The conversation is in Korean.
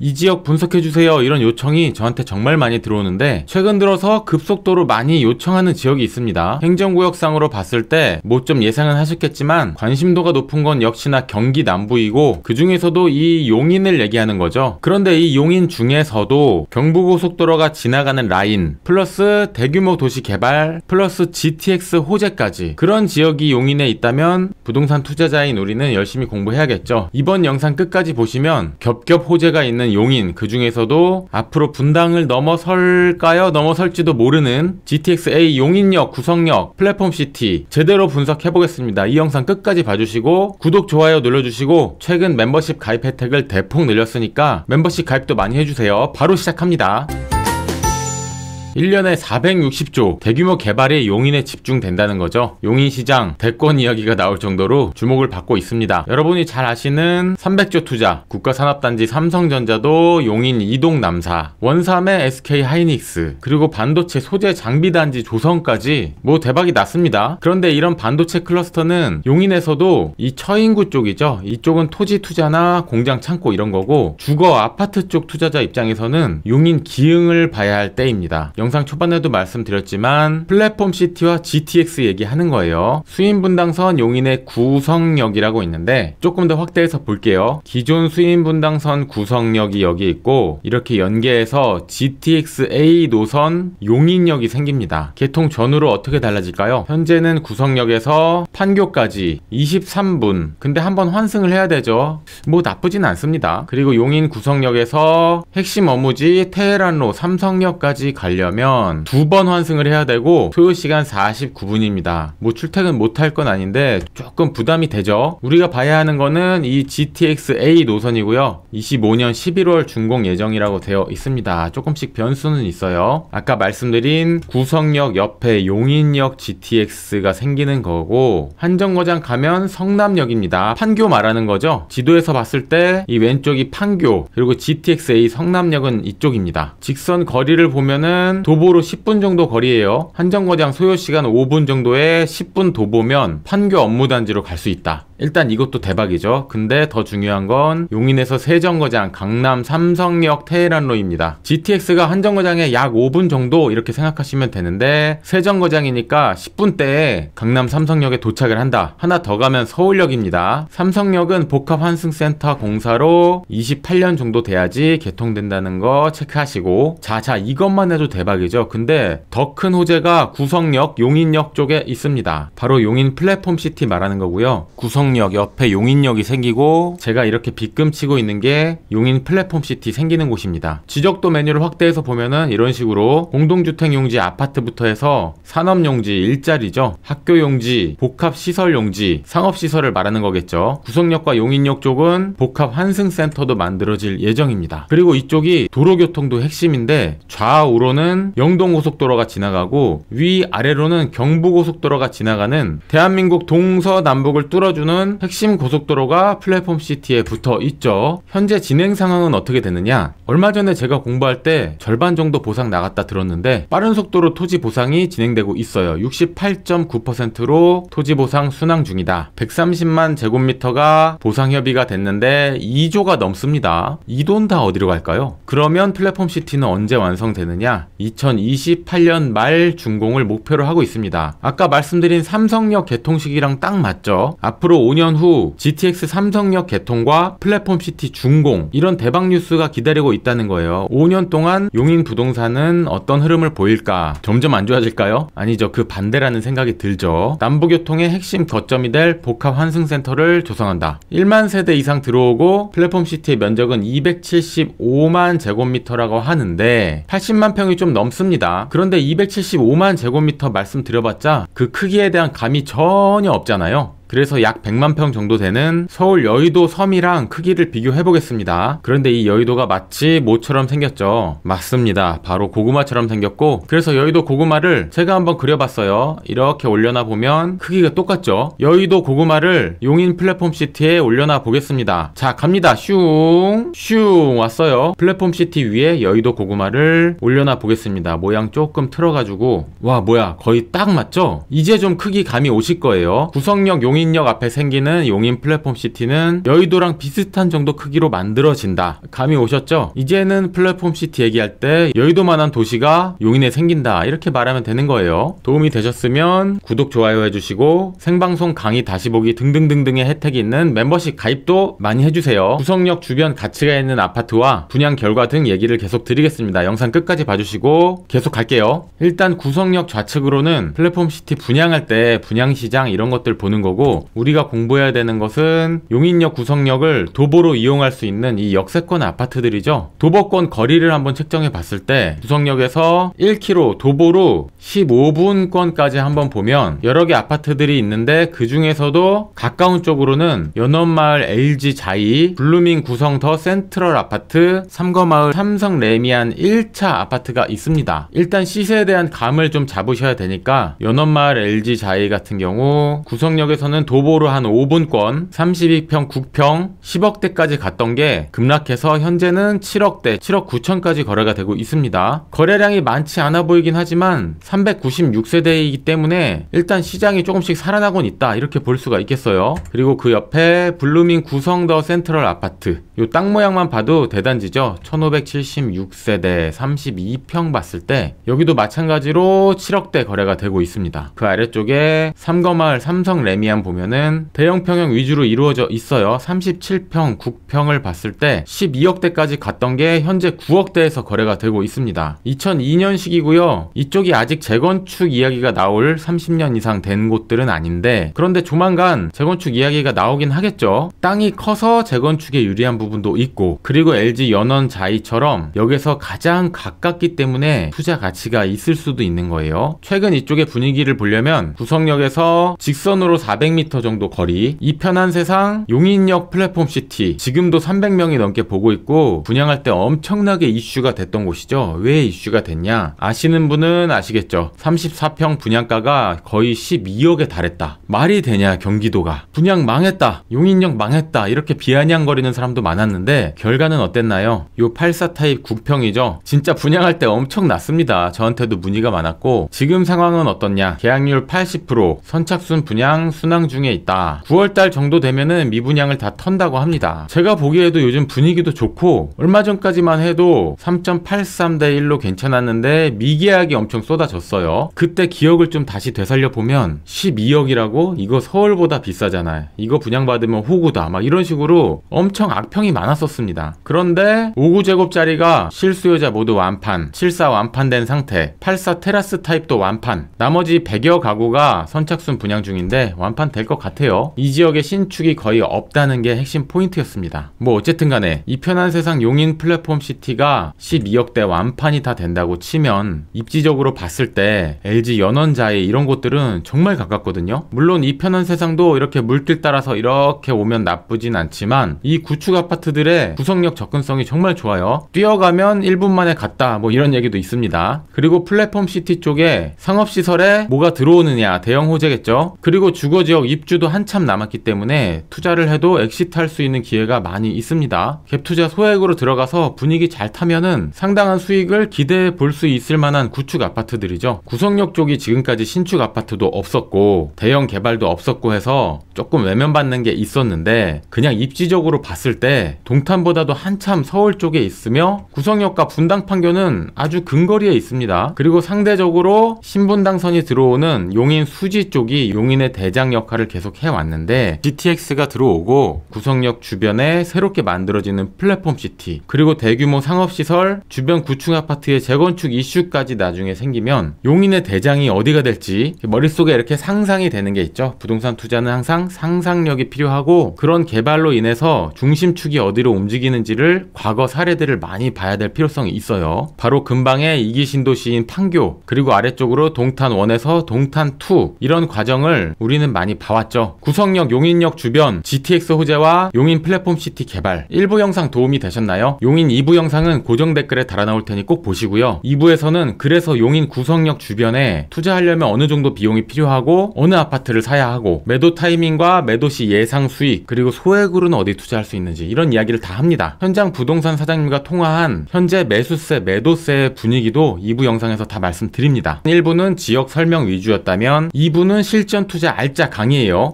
이 지역 분석해주세요 이런 요청이 저한테 정말 많이 들어오는데 최근 들어서 급속도로 많이 요청하는 지역이 있습니다 행정구역상으로 봤을 때 뭐 좀 예상은 하셨겠지만 관심도가 높은 건 역시나 경기 남부이고 그 중에서도 이 용인을 얘기하는 거죠 그런데 이 용인 중에서도 경부고속도로가 지나가는 라인 플러스 대규모 도시 개발 플러스 GTX 호재까지 그런 지역이 용인에 있다면 부동산 투자자인 우리는 열심히 공부해야겠죠 이번 영상 끝까지 보시면 겹겹 호재가 있는 있는 용인 그 중에서도 앞으로 분당을 넘어설까요? 넘어설지도 모르는 GTX-A 용인역, 구성역, 플랫폼시티 제대로 분석해보겠습니다. 이 영상 끝까지 봐주시고 구독, 좋아요 눌러주시고 최근 멤버십 가입 혜택을 대폭 늘렸으니까 멤버십 가입도 많이 해주세요. 바로 시작합니다. 1년에 460조 대규모 개발의 용인에 집중된다는 거죠. 용인 시장 대권 이야기가 나올 정도로 주목을 받고 있습니다. 여러분이 잘 아시는 300조 투자 국가산업단지 삼성전자도 용인 이동 남사 원삼의 SK 하이닉스 그리고 반도체 소재 장비단지 조성까지 뭐 대박이 났습니다. 그런데 이런 반도체 클러스터는 용인에서도 이 처인구 쪽이죠. 이쪽은 토지 투자나 공장 창고 이런 거고 주거 아파트 쪽 투자자 입장에서는 용인 기흥을 봐야 할 때입니다. 영상 초반에도 말씀드렸지만 플랫폼 CT와 GTX 얘기하는 거예요. 수인분당선 용인의 구성역이라고 있는데 조금 더 확대해서 볼게요. 기존 수인분당선 구성역이 여기 있고 이렇게 연계해서 GTX-A 노선 용인역이 생깁니다. 개통 전후로 어떻게 달라질까요? 현재는 구성역에서 판교까지 23분 근데 한번 환승을 해야 되죠. 뭐 나쁘진 않습니다. 그리고 용인 구성역에서 핵심 어무지 테헤란로 삼성역까지 가려면 하려면 두번 환승을 해야 되고 소요시간 49분입니다 뭐 출퇴근 못할 건 아닌데 조금 부담이 되죠 우리가 봐야 하는 거는 이 GTX-A 노선이고요 25년 11월 준공 예정이라고 되어 있습니다 조금씩 변수는 있어요 아까 말씀드린 구성역 옆에 용인역 GTX가 생기는 거고 한정거장 가면 성남역입니다 판교 말하는 거죠 지도에서 봤을 때 이 왼쪽이 판교 그리고 GTX-A 성남역은 이쪽입니다 직선 거리를 보면은 도보로 10분 정도 거리에요 한정거장 소요시간 5분 정도에 10분 도보면 판교 업무단지로 갈 수 있다. 일단 이것도 대박이죠. 근데 더 중요한 건 용인에서 새 정거장 강남 삼성역 테헤란로입니다. GTX가 한 정거장에 약 5분 정도 이렇게 생각하시면 되는데 새 정거장이니까 1 0분때에 강남 삼성역에 도착을 한다. 하나 더 가면 서울역입니다. 삼성역은 복합환승센터 공사로 28년 정도 돼야지 개통된다는 거 체크하시고 자자 이것만 해도 대박이죠. 근데 더 큰 호재가 구성역 용인역 쪽에 있습니다. 바로 용인 플랫폼 시티 말하는 거고요. 구성 용인역 옆에 용인역이 생기고 제가 이렇게 빗금 치고 있는 게 용인 플랫폼시티 생기는 곳입니다. 지적도 메뉴를 확대해서 보면은 이런 식으로 공동주택용지 아파트부터 해서 산업용지 일자리죠. 학교용지, 복합시설용지, 상업시설을 말하는 거겠죠. 구성역과 용인역 쪽은 복합환승센터도 만들어질 예정입니다. 그리고 이쪽이 도로교통도 핵심인데 좌우로는 영동고속도로가 지나가고 위아래로는 경부고속도로가 지나가는 대한민국 동서남북을 뚫어주는 고속로는 핵심 고속도로가 플랫폼 시티에 붙어 있죠. 현재 진행 상황은 어떻게 되느냐? 얼마 전에 제가 공부할 때 절반 정도 보상 나갔다 들었는데 빠른 속도로 토지 보상이 진행되고 있어요. 68.9%로 토지 보상 순항 중이다. 130만 제곱미터가 보상 협의가 됐는데 2조가 넘습니다. 이 돈 다 어디로 갈까요? 그러면 플랫폼 시티는 언제 완성되느냐? 2028년 말 준공을 목표로 하고 있습니다. 아까 말씀드린 삼성역 개통식이랑 딱 맞죠? 앞으로 5년 후 GTX 삼성역 개통과 플랫폼 시티 준공 이런 대박 뉴스가 기다리고 있다는 거예요. 5년 동안 용인 부동산은 어떤 흐름을 보일까? 점점 안 좋아질까요? 아니죠. 그 반대라는 생각이 들죠. 남부교통의 핵심 거점이 될 복합 환승센터를 조성한다. 1만 세대 이상 들어오고 플랫폼 시티의 면적은 275만 제곱미터라고 하는데 80만 평이 좀 넘습니다. 그런데 275만 제곱미터 말씀드려봤자 그 크기에 대한 감이 전혀 없잖아요. 그래서 약 100만 평 정도 되는 서울 여의도 섬이랑 크기를 비교해 보겠습니다. 그런데 이 여의도가 마치 모처럼 생겼죠. 맞습니다. 바로 고구마처럼 생겼고 그래서 여의도 고구마를 제가 한번 그려봤어요. 이렇게 올려놔 보면 크기가 똑같죠. 여의도 고구마를 용인 플랫폼 시티에 올려놔 보겠습니다. 자 갑니다. 슝슝 왔어요. 플랫폼 시티 위에 여의도 고구마를 올려놔 보겠습니다. 모양 조금 틀어가지고 와 뭐야 거의 딱 맞죠? 이제 좀 크기 감이 오실 거예요. 구성역 용인 용인역 앞에 생기는 용인 플랫폼 시티는 여의도랑 비슷한 정도 크기로 만들어진다. 감이 오셨죠? 이제는 플랫폼 시티 얘기할 때 여의도만한 도시가 용인에 생긴다. 이렇게 말하면 되는 거예요. 도움이 되셨으면 구독, 좋아요 해주시고 생방송 강의 다시 보기 등등등등의 혜택이 있는 멤버십 가입도 많이 해주세요. 구성역 주변 가치가 있는 아파트와 분양 결과 등 얘기를 계속 드리겠습니다. 영상 끝까지 봐주시고 계속 갈게요. 일단 구성역 좌측으로는 플랫폼 시티 분양할 때 분양시장 이런 것들 보는 거고 우리가 공부해야 되는 것은 용인역 구성역을 도보로 이용할 수 있는 이 역세권 아파트들이죠. 도보권 거리를 한번 측정해 봤을 때 구성역에서 1km 도보로 15분권까지 한번 보면 여러 개 아파트들이 있는데 그 중에서도 가까운 쪽으로는 연원마을 LG 자이, 블루밍 구성 더 센트럴 아파트, 삼거마을 삼성 레미안 1차 아파트가 있습니다. 일단 시세에 대한 감을 좀 잡으셔야 되니까 연원마을 LG 자이 같은 경우 구성역에서는 전에는 도보로 한 5분권, 32평, 9평, 10억대까지 갔던 게 급락해서 현재는 7억대, 7억 9천까지 거래가 되고 있습니다. 거래량이 많지 않아 보이긴 하지만 396세대이기 때문에 일단 시장이 조금씩 살아나곤 있다 이렇게 볼 수가 있겠어요. 그리고 그 옆에 블루밍 구성더 센트럴 아파트 이 땅 모양만 봐도 대단지죠. 1576세대 32평 봤을 때 여기도 마찬가지로 7억대 거래가 되고 있습니다. 그 아래쪽에 삼거마을 삼성 레미안 보면은 대형 평형 위주로 이루어져 있어요. 37평, 9평을 봤을 때 12억대까지 갔던 게 현재 9억대에서 거래가 되고 있습니다. 2002년식이고요. 이쪽이 아직 재건축 이야기가 나올 30년 이상 된 곳들은 아닌데 그런데 조만간 재건축 이야기가 나오긴 하겠죠. 땅이 커서 재건축에 유리한 부분도 있고 그리고 LG 연원 자이처럼 역에서 가장 가깝기 때문에 투자 가치가 있을 수도 있는 거예요. 최근 이쪽의 분위기를 보려면 구성역에서 직선으로 400 400m 정도 거리 이 편한 세상 용인역 플랫폼 시티 지금도 300명이 넘게 보고 있고 분양할 때 엄청나게 이슈가 됐던 곳이죠 왜 이슈가 됐냐 아시는 분은 아시겠죠 34평 분양가가 거의 12억에 달했다 말이 되냐 경기도가 분양 망했다 용인역 망했다 이렇게 비아냥거리는 사람도 많았는데 결과는 어땠나요 요84 타입 9평이죠 진짜 분양할 때 엄청 났습니다 저한테도 문의가 많았고 지금 상황은 어떻냐 계약률 80% 선착순 분양 순항 분양 중에 있다 9월달 정도 되면은 미분양을 다 턴다고 합니다 제가 보기에도 요즘 분위기도 좋고 얼마 전까지만 해도 3.83대 1로 괜찮았는데 미계약이 엄청 쏟아졌어요 그때 기억을 좀 다시 되살려보면 12억이라고 이거 서울보다 비싸잖아요 이거 분양받으면 호구다 막 이런 식으로 엄청 악평이 많았었습니다 그런데 5구제곱짜리가 실수요자 모두 완판 7사 완판된 상태 8사 테라스 타입도 완판 나머지 100여 가구가 선착순 분양 중인데 완판 될것 같아요. 이 지역에 신축이 거의 없다는 게 핵심 포인트였습니다. 뭐 어쨌든 간에 이 편한 세상 용인 플랫폼 시티가 12억대 완판이 다 된다고 치면 입지적으로 봤을 때 LG 연원자에 이런 곳들은 정말 가깝거든요. 물론 이 편한 세상도 이렇게 물길 따라서 이렇게 오면 나쁘진 않지만 이 구축 아파트들의 구성력 접근성이 정말 좋아요. 뛰어가면 1분 만에 갔다 뭐 이런 얘기도 있습니다. 그리고 플랫폼 시티 쪽에 상업시설에 뭐가 들어오느냐 대형 호재겠죠. 그리고 주거지역 지역 입주도 한참 남았기 때문에 투자를 해도 엑시트할 수 있는 기회가 많이 있습니다. 갭투자 소액으로 들어가서 분위기 잘 타면은 상당한 수익을 기대해 볼 수 있을 만한 구축 아파트들이죠. 구성역 쪽이 지금까지 신축 아파트도 없었고 대형 개발도 없었고 해서 조금 외면받는 게 있었는데 그냥 입지적으로 봤을 때 동탄보다도 한참 서울 쪽에 있으며 구성역과 분당 판교는 아주 근거리에 있습니다. 그리고 상대적으로 신분당선이 들어오는 용인 수지 쪽이 용인의 대장 역할 역할을 계속 해왔는데 GTX가 들어오고 구성역 주변에 새롭게 만들어지는 플랫폼 시티 그리고 대규모 상업시설 주변 구축 아파트의 재건축 이슈까지 나중에 생기면 용인의 대장이 어디가 될지 머릿속에 이렇게 상상이 되는 게 있죠 부동산 투자는 항상 상상력이 필요하고 그런 개발로 인해서 중심축이 어디로 움직이는지를 과거 사례들을 많이 봐야 될 필요성이 있어요 바로 금방의 이기신도시인 판교 그리고 아래쪽으로 동탄 1에서 동탄 2 이런 과정을 우리는 많이 다 왔죠. 구성역 용인역 주변 GTX 호재와 용인 플랫폼 시티 개발 1부 영상 도움이 되셨나요? 용인 2부 영상은 고정 댓글에 달아나올 테니 꼭 보시고요. 2부에서는 그래서 용인 구성역 주변에 투자하려면 어느 정도 비용이 필요하고 어느 아파트를 사야 하고 매도 타이밍과 매도 시 예상 수익 그리고 소액으로는 어디 투자할 수 있는지 이런 이야기를 다 합니다. 현장 부동산 사장님과 통화한 현재 매수세 매도세 분위기도 2부 영상에서 다 말씀드립니다. 1부는 지역 설명 위주였다면 2부는 실전 투자 알짜 강 강의에요